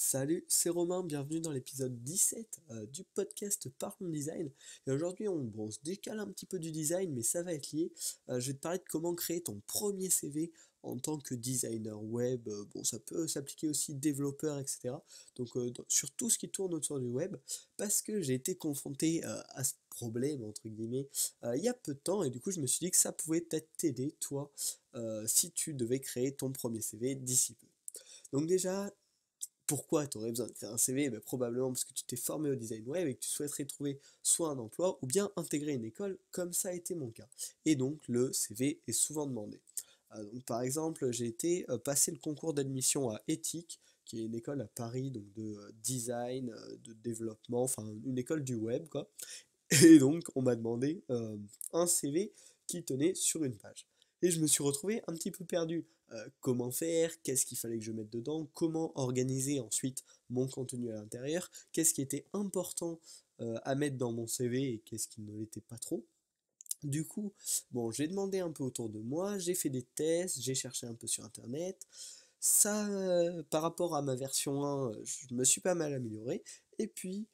Salut, c'est Romain, bienvenue dans l'épisode 17 euh, du podcast Parlons Design. Et aujourd'hui, on, se décale un petit peu du design, mais ça va être lié. Euh, je vais te parler de comment créer ton premier CV en tant que designer web. Euh, bon, ça peut s'appliquer aussi développeur, etc. Donc, sur tout ce qui tourne autour du web, parce que j'ai été confronté à ce problème, entre guillemets, il y a peu de temps, et du coup, je me suis dit que ça pouvait peut-être t'aider, toi, si tu devais créer ton premier CV d'ici peu. Donc déjà, pourquoi tu aurais besoin de faire un CV eh ben, Probablement parce que tu t'es formé au design web et que tu souhaiterais trouver soit un emploi ou bien intégrer une école, comme ça a été mon cas. Et donc le CV est souvent demandé. Euh, par exemple, j'ai été euh, passer le concours d'admission à Éthique, qui est une école à Paris donc de euh, design, de développement, enfin une école du web quoi. Et donc on m'a demandé un CV qui tenait sur une page et je me suis retrouvé un petit peu perdu. Euh, comment faire Qu'est-ce qu'il fallait que je mette dedans Comment organiser ensuite mon contenu à l'intérieur Qu'est-ce qui était important euh, à mettre dans mon CV et qu'est-ce qui ne l'était pas trop du coup, bon, j'ai demandé un peu autour de moi, j'ai fait des tests, j'ai cherché un peu sur internet. Ça, euh, par rapport à ma version 1, je me suis pas mal amélioré. Et puis,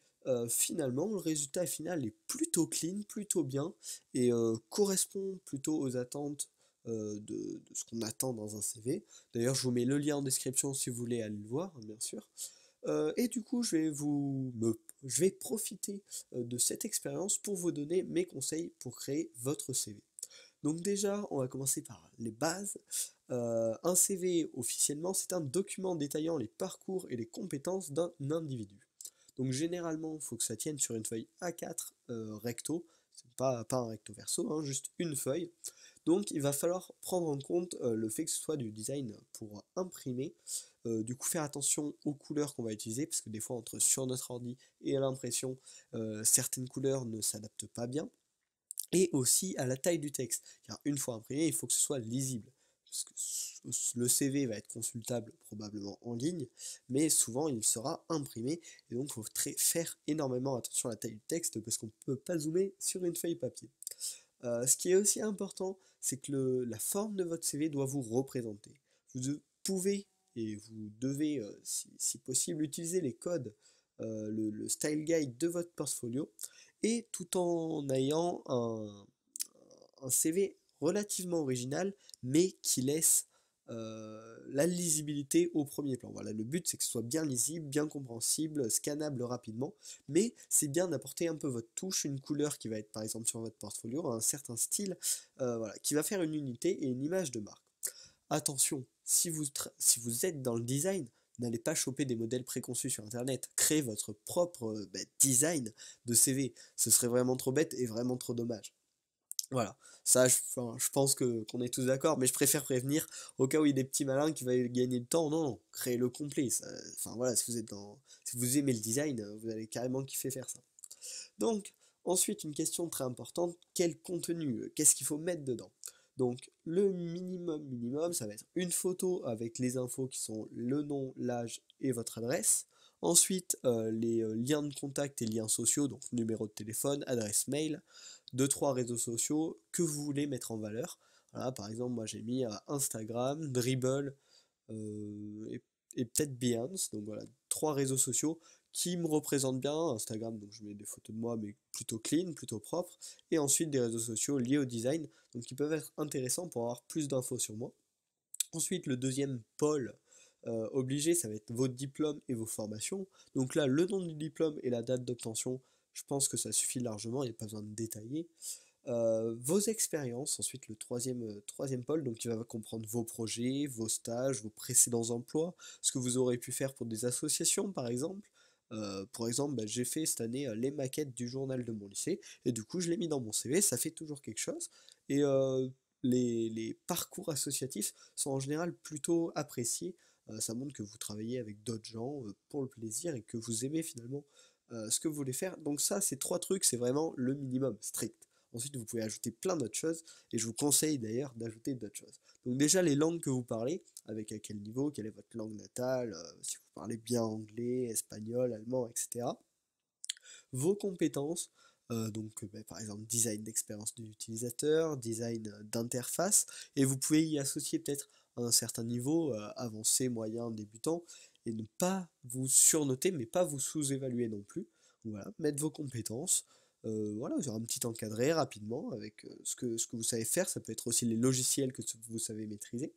finalement, le résultat final est plutôt clean, plutôt bien, et correspond plutôt aux attentes euh, de, ce qu'on attend dans un CV. D'ailleurs, je vous mets le lien en description si vous voulez aller le voir, hein, bien sûr. Euh, et du coup, je vais vous je vais profiter euh, de cette expérience pour vous donner mes conseils pour créer votre CV. Donc déjà, on va commencer par les bases. un CV officiellement, c'est un document détaillant les parcours et les compétences d'un individu. Donc généralement, il faut que ça tienne sur une feuille A4 recto, pas, pas un recto verso, hein, juste une feuille. Donc il va falloir prendre en compte euh, le fait que ce soit du design pour imprimer. Euh, du coup faire attention aux couleurs qu'on va utiliser, parce que des fois entre sur notre ordi et à l'impression, euh, certaines couleurs ne s'adaptent pas bien. Et aussi à la taille du texte, car une fois imprimé, il faut que ce soit lisible. Parce que le CV va être consultable probablement en ligne, mais souvent il sera imprimé, et donc il faut faire énormément attention à la taille du texte parce qu'on ne peut pas zoomer sur une feuille papier. Euh, ce qui est aussi important, c'est que la forme de votre CV doit vous représenter. Vous pouvez et vous devez, euh, si, possible, utiliser les codes, euh, le, style guide de votre portfolio, et tout en ayant un CV relativement original, mais qui laisse euh, la lisibilité au premier plan. Voilà, le but c'est que ce soit bien lisible, bien compréhensible, scannable rapidement, mais c'est bien d'apporter un peu votre touche, une couleur qui va être par exemple sur votre portfolio, un certain style, euh, voilà, qui va faire une unité et une image de marque. Attention, si vous, êtes dans le design, n'allez pas choper des modèles préconçus sur internet, créez votre propre euh, bah, design de CV, ce serait vraiment trop bête et vraiment trop dommage. Voilà, ça je, pense que qu'on est tous d'accord, mais je préfère prévenir au cas où il y a des petits malins qui veulent gagner le temps. Non, créer créez le complet. enfin voilà, si vous êtes dans, si vous aimez le design, euh, vous allez carrément kiffer faire ça. Donc ensuite une question très importante quel contenu euh, Qu'est-ce qu'il faut mettre dedans donc le minimum minimum, ça va être une photo avec les infos qui sont le nom, l'âge et votre adresse. Ensuite, euh, les liens de contact et liens sociaux, donc numéro de téléphone, adresse mail deux, trois réseaux sociaux que vous voulez mettre en valeur. Voilà, par exemple, moi j'ai mis euh, Instagram, Dribble euh, et, peut-être Behance. Donc voilà, trois réseaux sociaux qui me représentent bien. Instagram, donc je mets des photos de moi, mais plutôt clean, plutôt propre. Et ensuite des réseaux sociaux liés au design, donc qui peuvent être intéressants pour avoir plus d'infos sur moi. Ensuite, le deuxième pôle euh, obligé, ça va être vos diplômes et vos formations. Donc là, le nom du diplôme et la date d'obtention, je pense que ça suffit largement, il n'y a pas besoin de détailler. Euh, vos expériences, ensuite le troisième, euh, troisième pôle, donc qui va comprendre vos projets, vos stages, vos précédents emplois, ce que vous aurez pu faire pour des associations par exemple. Euh, pour exemple, bah, j'ai fait cette année les maquettes du journal de mon lycée, et du coup je l'ai mis dans mon CV, ça fait toujours quelque chose. Et les, les, parcours associatifs sont en général plutôt appréciés, ça montre que vous travaillez avec d'autres gens pour le plaisir et que vous aimez finalement euh, ce que vous voulez faire. Donc ça, c'est trois trucs, c'est vraiment le minimum strict. Ensuite, vous pouvez ajouter plein d'autres choses, et je vous conseille d'ailleurs d'ajouter d'autres choses. Donc déjà, les langues que vous parlez, avec à quel niveau, quelle est votre langue natale, euh, si vous parlez bien anglais, espagnol, allemand, etc. Vos compétences, euh, donc bah, par exemple design d'expérience de l'utilisateur, design d'interface, et vous pouvez y associer peut-être un certain niveau, avancé, moyen, débutant, et ne pas vous surnoter, mais pas vous sous-évaluer non plus. Voilà, mettre vos compétences. Euh, voilà, aurez un petit encadré rapidement avec euh, ce, que, ce que vous savez faire. Ça peut être aussi les logiciels que vous savez maîtriser.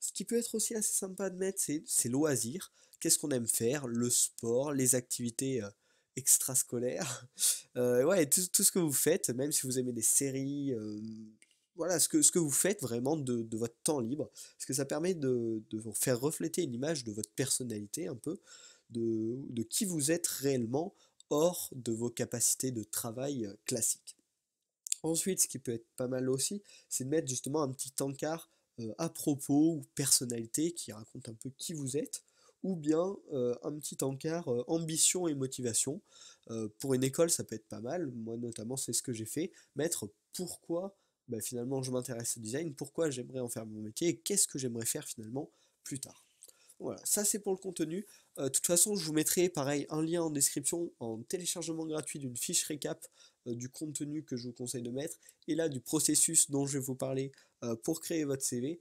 Ce qui peut être aussi assez sympa de mettre, c'est loisirs. Qu'est-ce qu'on aime faire Le sport, les activités euh, extrascolaires. Euh, ouais, tout, ce que vous faites, même si vous aimez des séries, voilà ce que, vous faites vraiment de, votre temps libre, parce que ça permet de, vous faire refléter une image de votre personnalité un peu, de, qui vous êtes réellement hors de vos capacités de travail euh, classiques. Ensuite, ce qui peut être pas mal aussi, c'est de mettre justement un petit encart euh, à propos ou personnalité qui raconte un peu qui vous êtes, ou bien euh, un petit encart ambition et motivation. pour une école, ça peut être pas mal. Moi, notamment, c'est ce que j'ai fait. Mettre pourquoi bah, finalement je m'intéresse au design, pourquoi j'aimerais en faire mon métier et qu'est-ce que j'aimerais faire finalement plus tard. Voilà, ça c'est pour le contenu. Euh, de toute façon, je vous mettrai pareil un lien en description en téléchargement gratuit d'une fiche récap euh, du contenu que je vous conseille de mettre et là du processus dont je vais vous parler euh, pour créer votre CV.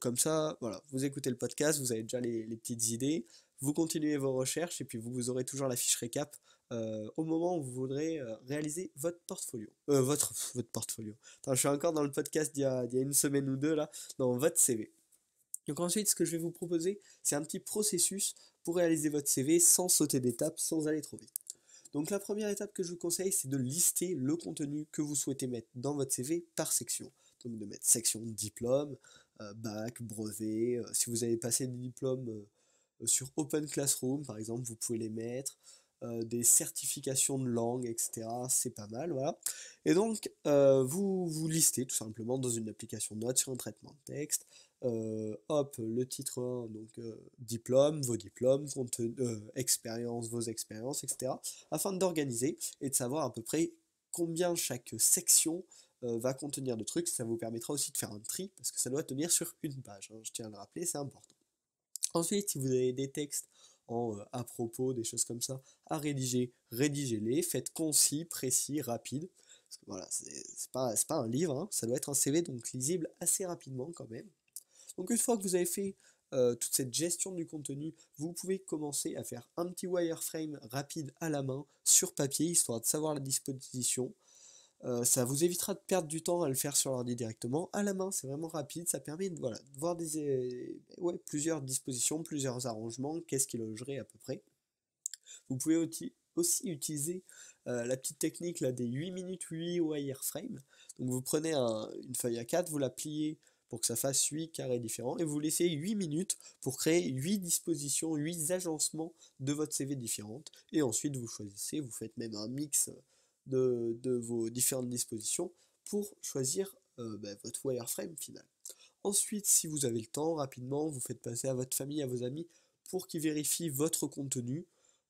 comme ça, voilà, vous écoutez le podcast, vous avez déjà les, petites idées, vous continuez vos recherches et puis vous, vous aurez toujours la fiche récap euh, au moment où vous voudrez euh, réaliser votre portfolio. Euh, votre, votre portfolio. Attends, je suis encore dans le podcast d'il y, il y a une semaine ou deux, là, dans votre CV. Donc ensuite, ce que je vais vous proposer, c'est un petit processus pour réaliser votre CV sans sauter d'étape, sans aller trop vite. Donc la première étape que je vous conseille, c'est de lister le contenu que vous souhaitez mettre dans votre CV par section. Donc de mettre section diplôme, bac, brevet, si vous avez passé des diplômes sur Open Classroom, par exemple, vous pouvez les mettre. Euh, des certifications de langue, etc. C'est pas mal, voilà. Et donc, euh, vous vous listez tout simplement dans une application notes sur un traitement de texte. Euh, hop, le titre 1, donc diplôme, vos diplômes, expérience, vos expériences, etc. Afin d'organiser et de savoir à peu près combien chaque section va contenir de trucs. Ça vous permettra aussi de faire un tri parce que ça doit tenir sur une page. Hein. je tiens à le rappeler, c'est important. Ensuite, si vous avez des textes euh, à propos, des choses comme ça, à rédiger, rédigez-les, faites concis, précis, rapide. voilà, c'est pas, pas un livre, hein, ça doit être un CV donc lisible assez rapidement quand même. Donc une fois que vous avez fait euh, toute cette gestion du contenu, vous pouvez commencer à faire un petit wireframe rapide à la main sur papier, histoire de savoir la disposition, euh, ça vous évitera de perdre du temps à le faire sur l'ordi directement. À la main, c'est vraiment rapide. Ça permet de, voir des, eh, plusieurs dispositions, plusieurs arrangements, qu'est-ce qui logerait à peu près. Vous pouvez aussi, utiliser euh, la petite technique là, des 8 minutes 8 wireframes. Donc vous prenez une feuille A4, vous la pliez pour que ça fasse 8 carrés différents et vous laissez 8 minutes pour créer 8 dispositions, 8 agencements de votre CV différentes et ensuite vous choisissez, vous faites même un mix de, vos différentes dispositions pour choisir euh, ben, votre wireframe final. Ensuite, si vous avez le temps, rapidement, vous faites passer à votre famille, à vos amis, pour qu'ils vérifient votre contenu,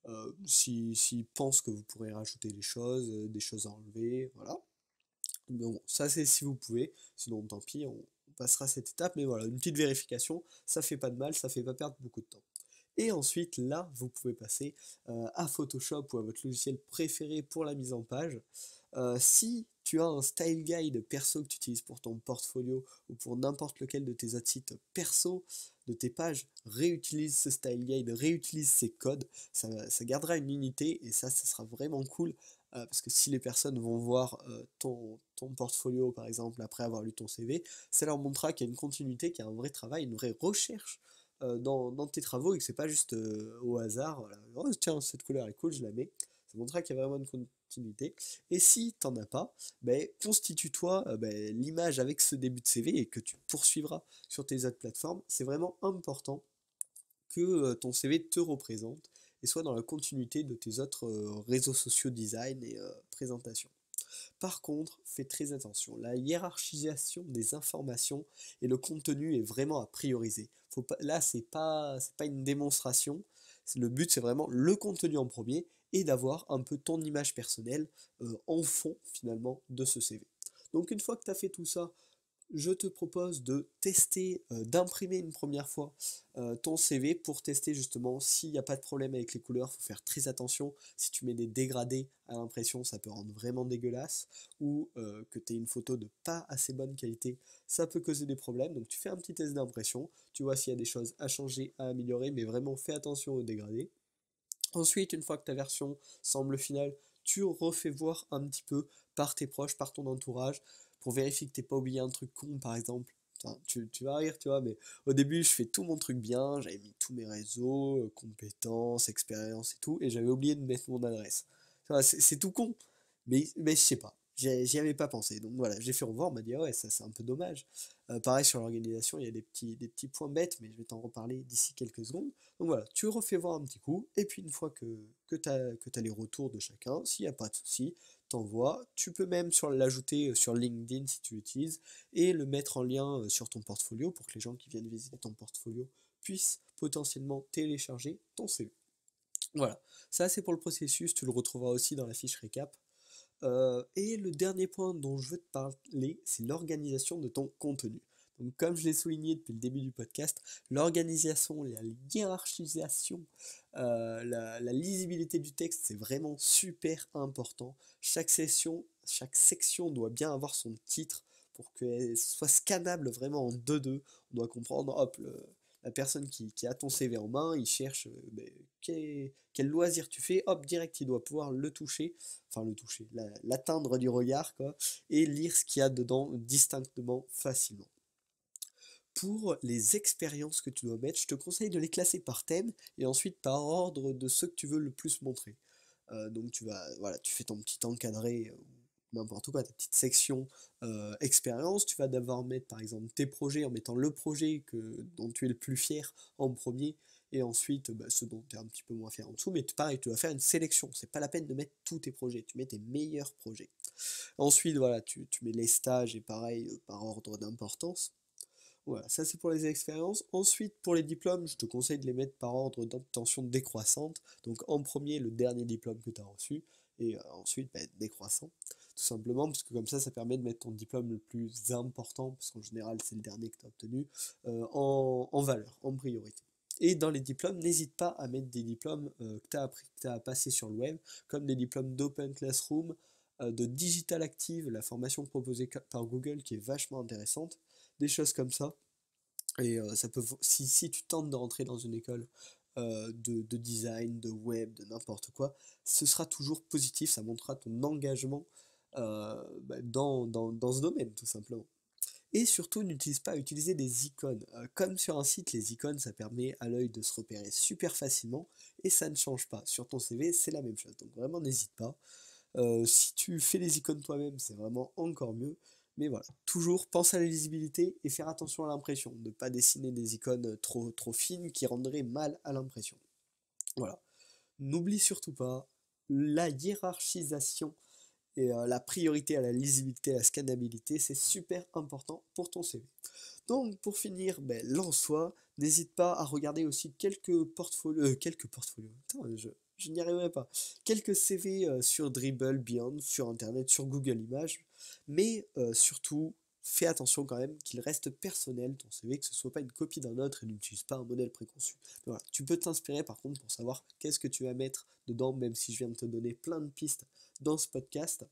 euh, s'ils pensent que vous pourrez rajouter des choses, euh, des choses à enlever, voilà. bon, ça c'est si vous pouvez, sinon tant pis, on passera cette étape, mais voilà, une petite vérification, ça fait pas de mal, ça fait pas perdre beaucoup de temps. Et ensuite, là, vous pouvez passer euh, à Photoshop ou à votre logiciel préféré pour la mise en page. Euh, si tu as un style guide perso que tu utilises pour ton portfolio ou pour n'importe lequel de tes sites perso, de tes pages, réutilise ce style guide, réutilise ces codes, ça, gardera une unité et ça, ça sera vraiment cool euh, parce que si les personnes vont voir ton, ton, portfolio, par exemple, après avoir lu ton CV, ça leur montrera qu'il y a une continuité, qu'il y a un vrai travail, une vraie recherche euh, dans, tes travaux et que c'est pas juste euh, au hasard. Oh, tiens, cette couleur est cool, je la mets. Ça montrera qu'il y a vraiment une continuité. Et si tu t'en as pas, ben, constitue-toi euh, ben, l'image avec ce début de CV et que tu poursuivras sur tes autres plateformes. C'est vraiment important que ton CV te représente et soit dans la continuité de tes autres réseaux sociaux design et présentation. Par contre, fais très attention, la hiérarchisation des informations et le contenu est vraiment à prioriser. là, ce n'est pas, pas une démonstration, le but c'est vraiment le contenu en premier et d'avoir un peu ton image personnelle euh, en fond finalement de ce CV. Donc une fois que tu as fait tout ça, je te propose de tester, euh, d'imprimer une première fois euh, ton CV pour tester justement s'il n'y a pas de problème avec les couleurs, il faut faire très attention. Si tu mets des dégradés à l'impression, ça peut rendre vraiment dégueulasse. Ou euh, que tu aies une photo de pas assez bonne qualité, ça peut causer des problèmes. Donc tu fais un petit test d'impression, tu vois s'il y a des choses à changer, à améliorer, mais vraiment fais attention aux dégradés. Ensuite, une fois que ta version semble finale, tu refais voir un petit peu par tes proches, par ton entourage, pour vérifier que t'es pas oublié un truc con, par exemple. tu, tu, vas rire, tu vois, mais au début, je fais tout mon truc bien, j'avais mis tous mes réseaux, euh, compétences, expériences et tout, et j'avais oublié de mettre mon adresse. c'est tout con, mais, mais je sais pas, j'y avais pas pensé. Donc voilà, j'ai fait revoir, on m'a dit, ouais, ça c'est un peu dommage. Euh, pareil sur l'organisation, il y a des petits, des petits points bêtes, mais je vais t'en reparler d'ici quelques secondes. Donc voilà, tu refais voir un petit coup, et puis une fois que, que tu as, que as les retours de chacun, s'il n'y a pas de souci, t'envoies. Tu peux même l'ajouter euh, sur LinkedIn si tu l'utilises, et le mettre en lien euh, sur ton portfolio pour que les gens qui viennent visiter ton portfolio puissent potentiellement télécharger ton CV. Voilà, ça c'est pour le processus, tu le retrouveras aussi dans la fiche récap euh, et le dernier point dont je veux te parler, c'est l'organisation de ton contenu. Donc, comme je l'ai souligné depuis le début du podcast, l'organisation, la hiérarchisation, euh, la, lisibilité du texte, c'est vraiment super important. Chaque session, chaque section doit bien avoir son titre pour qu'elle soit scannable vraiment en deux-deux. On doit comprendre, hop, le, la personne qui, a ton CV en main, il cherche euh, ben, quel, quel, loisir tu fais, hop, direct, il doit pouvoir le toucher, enfin le toucher, l'atteindre du regard, quoi, et lire ce qu'il y a dedans distinctement, facilement. Pour les expériences que tu dois mettre, je te conseille de les classer par thème et ensuite par ordre de ceux que tu veux le plus montrer. Euh, donc tu vas, voilà, tu fais ton petit encadré euh, n'importe quoi, ta petite section euh, expérience. Tu vas d'abord mettre par exemple tes projets en mettant le projet dont tu es le plus fier en premier et ensuite bah, ceux dont tu es un petit peu moins fier en dessous. Mais pareil, tu vas faire une sélection. C'est pas la peine de mettre tous tes projets, tu mets tes meilleurs projets. Ensuite, voilà, tu, mets les stages et pareil euh, par ordre d'importance. Voilà, ça c'est pour les expériences. Ensuite, pour les diplômes, je te conseille de les mettre par ordre d'obtention décroissante. Donc en premier, le dernier diplôme que tu as reçu, et euh, ensuite bah, décroissant simplement, parce que comme ça, ça permet de mettre ton diplôme le plus important, parce qu'en général, c'est le dernier que tu as obtenu, euh, en, valeur, en priorité. Et dans les diplômes, n'hésite pas à mettre des diplômes euh, que tu as appris, que tu as passé sur le web, comme des diplômes d'Open Classroom, euh, de Digital Active, la formation proposée par Google qui est vachement intéressante, des choses comme ça. Et ça peut, si, si tu tentes de rentrer dans une école de, de, design, de web, de n'importe quoi, ce sera toujours positif, ça montrera ton engagement euh, bah, dans, ce domaine, tout simplement. Et surtout, n'utilise pas à utiliser des icônes. Euh, comme sur un site, les icônes, ça permet à l'œil de se repérer super facilement et ça ne change pas. Sur ton CV, c'est la même chose. Donc vraiment, n'hésite pas. Euh, si tu fais les icônes toi-même, c'est vraiment encore mieux. Mais voilà, toujours pense à la lisibilité et faire attention à l'impression. Ne pas dessiner des icônes trop, trop fines qui rendraient mal à l'impression. Voilà. N'oublie surtout pas la hiérarchisation et euh, la priorité à la lisibilité, à la scannabilité, c'est super important pour ton CV. Donc pour finir, ben, lance N'hésite pas à regarder aussi quelques portfolios. Euh, quelques portfolios. je, n'y arriverai pas. Quelques CV euh, sur Dribble, Beyond, sur Internet, sur Google Images. Mais surtout, fais attention quand même qu'il reste personnel ton CV, que ce soit pas une copie d'un autre et n'utilise pas un modèle préconçu. tu peux t'inspirer par contre pour savoir qu'est-ce que tu vas mettre dedans, même si je viens de te donner plein de pistes dans ce podcast.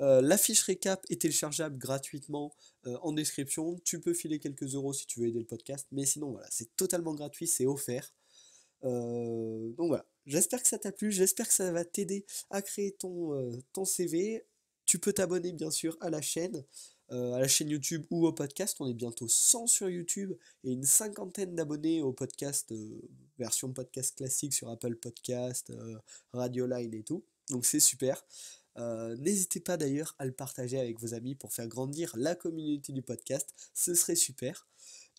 Euh, L'affiche récap est téléchargeable gratuitement euh, en description. Tu peux filer quelques euros si tu veux aider le podcast, mais sinon voilà, c'est totalement gratuit, c'est offert. Euh, donc voilà, j'espère que ça t'a plu, j'espère que ça va t'aider à créer ton, ton CV. Tu peux t'abonner bien sûr à la chaîne. Euh, à la chaîne YouTube ou au podcast. On est bientôt 100 sur YouTube et une cinquantaine d'abonnés au podcast, euh, version podcast classique sur Apple Podcast, euh, Radio Line et tout. Donc c'est super. N'hésitez pas d'ailleurs à le partager avec vos amis pour faire grandir la communauté du podcast. Ce serait super.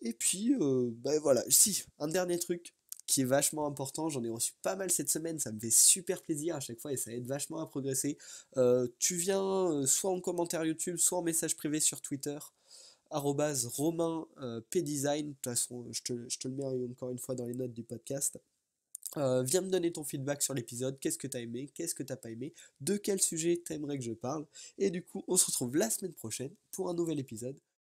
Et puis, ben voilà, si, un dernier truc, qui est vachement important. J'en ai reçu pas mal cette semaine, ça me fait super plaisir à chaque fois et ça aide vachement à progresser. Euh, tu viens euh, soit en commentaire YouTube, soit en message privé sur Twitter arrobase romain euh, pdesign de toute façon je te, le mets encore une fois dans les notes du podcast viens me donner ton feedback sur l'épisode, qu'est-ce que t'as aimé, qu'est-ce que t'as pas aimé, de quel sujet t'aimerais que je parle, et du coup on se retrouve la semaine prochaine pour un nouvel épisode,